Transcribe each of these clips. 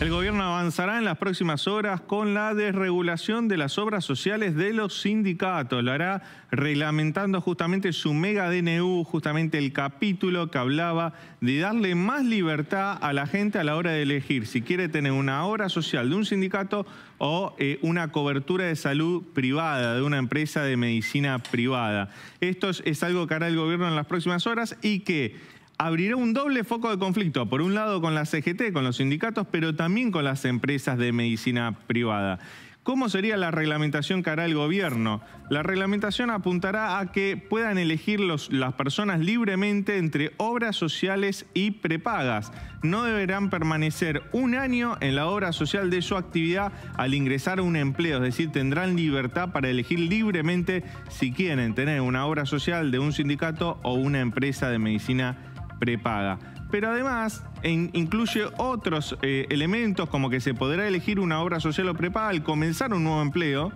El gobierno avanzará en las próximas horas con la desregulación de las obras sociales de los sindicatos. Lo hará reglamentando justamente su mega DNU, justamente el capítulo que hablaba de darle más libertad a la gente a la hora de elegir si quiere tener una obra social de un sindicato o eh, una cobertura de salud privada, de una empresa de medicina privada. Esto es algo que hará el gobierno en las próximas horas y que abrirá un doble foco de conflicto, por un lado con la CGT, con los sindicatos, pero también con las empresas de medicina privada. ¿Cómo sería la reglamentación que hará el gobierno? La reglamentación apuntará a que puedan elegir las personas libremente entre obras sociales y prepagas. No deberán permanecer un año en la obra social de su actividad al ingresar a un empleo, es decir, tendrán libertad para elegir libremente si quieren tener una obra social de un sindicato o una empresa de medicina privada prepaga. Pero además incluye otros eh, elementos como que se podrá elegir una obra social o prepaga al comenzar un nuevo empleo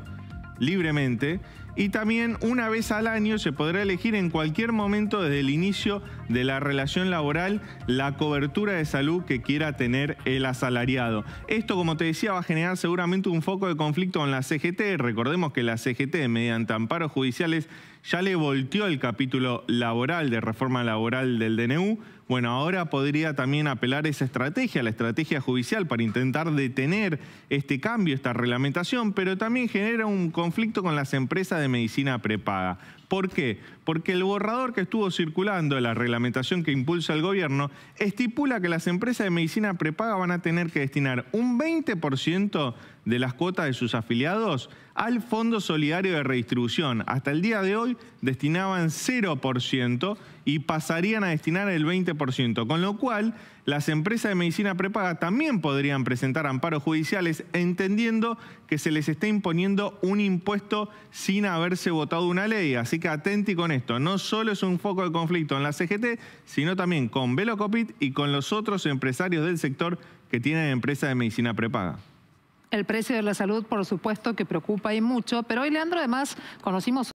libremente y también una vez al año se podrá elegir en cualquier momento desde el inicio de la relación laboral la cobertura de salud que quiera tener el asalariado. Esto, como te decía, va a generar seguramente un foco de conflicto con la CGT. Recordemos que la CGT, mediante amparos judiciales, ya le volteó el capítulo laboral de reforma laboral del DNU. Bueno, ahora podría también apelar esa estrategia, la estrategia judicial, para intentar detener este cambio, esta reglamentación, pero también genera un conflicto con las empresas de medicina prepaga. ¿Por qué? Porque el borrador que estuvo circulando, la reglamentación que impulsa el gobierno, estipula que las empresas de medicina prepaga van a tener que destinar un 20% de las cuotas de sus afiliados al Fondo Solidario de Redistribución. Hasta el día de hoy destinaban 0% y pasarían a destinar el 20%, con lo cual las empresas de medicina prepaga también podrían presentar amparos judiciales entendiendo que se les está imponiendo un impuesto sin haberse votado una ley. Así que atenti con esto, no solo es un foco de conflicto en la CGT, sino también con Velocopit y con los otros empresarios del sector que tienen empresas de medicina prepaga. El precio de la salud, por supuesto, que preocupa y mucho, pero hoy, Leandro, además conocimos